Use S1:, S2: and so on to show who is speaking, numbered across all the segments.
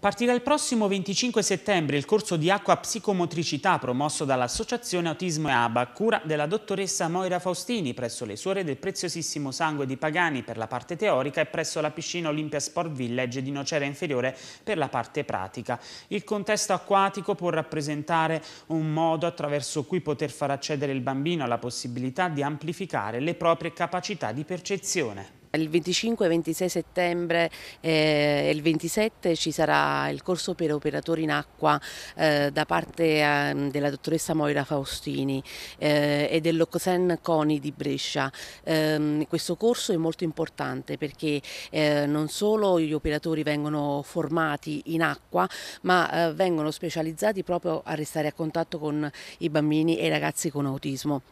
S1: Partirà il prossimo 25 settembre il corso di acqua psicomotricità promosso dall'Associazione Autismo e ABA, cura della dottoressa Moira Faustini presso le suore del preziosissimo sangue di Pagani per la parte teorica e presso la piscina Olympia Sport Village di Nocera Inferiore per la parte pratica. Il contesto acquatico può rappresentare un modo attraverso cui poter far accedere il bambino alla possibilità di amplificare le proprie capacità di percezione.
S2: Il 25 26 settembre eh, e eh, il 27 ci sarà il corso per operatori in acqua eh, da parte eh, della dottoressa Moira Faustini eh, e dell'Ocosen Coni di Brescia. Ehm, questo corso è molto importante perché eh, non solo gli operatori vengono formati in acqua ma vengono specializzati proprio a restare a contatto con i bambini e i ragazzi con autismo.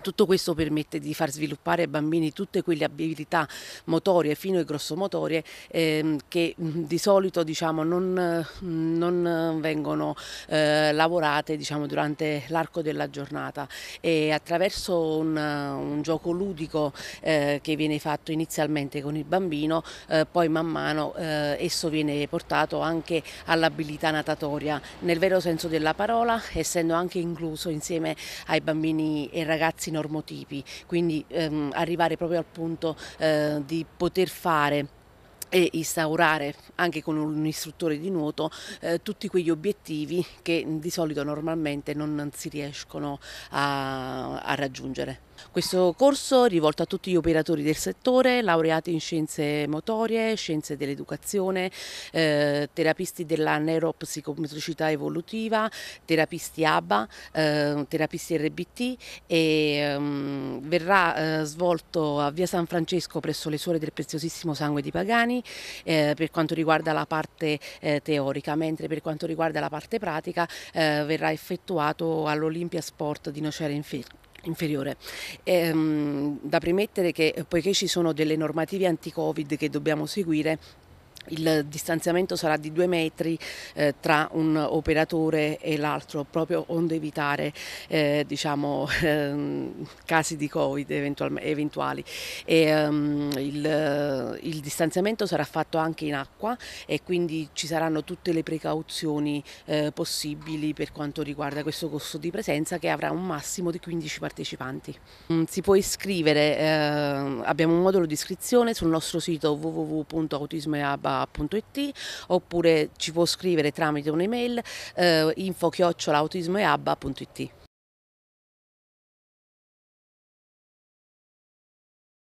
S2: Tutto questo permette di far sviluppare ai bambini tutte quelle abilità motorie fino ai grossomotorie ehm, che mm, di solito diciamo, non, non, vengono eh, lavorate diciamo, durante l'arco della giornata e attraverso un, un gioco ludico eh, che viene fatto inizialmente con il bambino eh, poi man mano eh, esso viene portato anche all'abilità natatoria nel vero senso della parola essendo anche incluso insieme ai bambini e ragazzi diversi normotipi, quindi ehm, arrivare proprio al punto eh, di poter fare e instaurare anche con un istruttore di nuoto eh, tutti quegli obiettivi che di solito normalmente non si riescono a, a raggiungere. Questo corso è rivolto a tutti gli operatori del settore, laureati in scienze motorie, scienze dell'educazione, eh, terapisti della neuropsicometricità evolutiva, terapisti ABBA, eh, terapisti RBT e um, verrà eh, svolto a Via San Francesco presso le suore del preziosissimo sangue di Pagani eh, per quanto riguarda la parte eh, teorica, mentre per quanto riguarda la parte pratica eh, verrà effettuato all'Olimpia Sport di Nocera in Ferro inferiore. Ehm, da premettere che eh, poiché ci sono delle normative anti-Covid che dobbiamo seguire, il distanziamento sarà di due metri eh, tra un operatore e l'altro, proprio onde evitare eh, diciamo, ehm, casi di Covid eventuali. E, ehm, il, il, distanziamento sarà fatto anche in acqua e quindi ci saranno tutte le precauzioni eh, possibili per quanto riguarda questo costo di presenza che avrà un massimo di 15 partecipanti. Mm, si può iscrivere, ehm, abbiamo un modulo di iscrizione sul nostro sito www.autismeaba.com abba.it oppure ci può scrivere tramite un'email eh, info chiocciola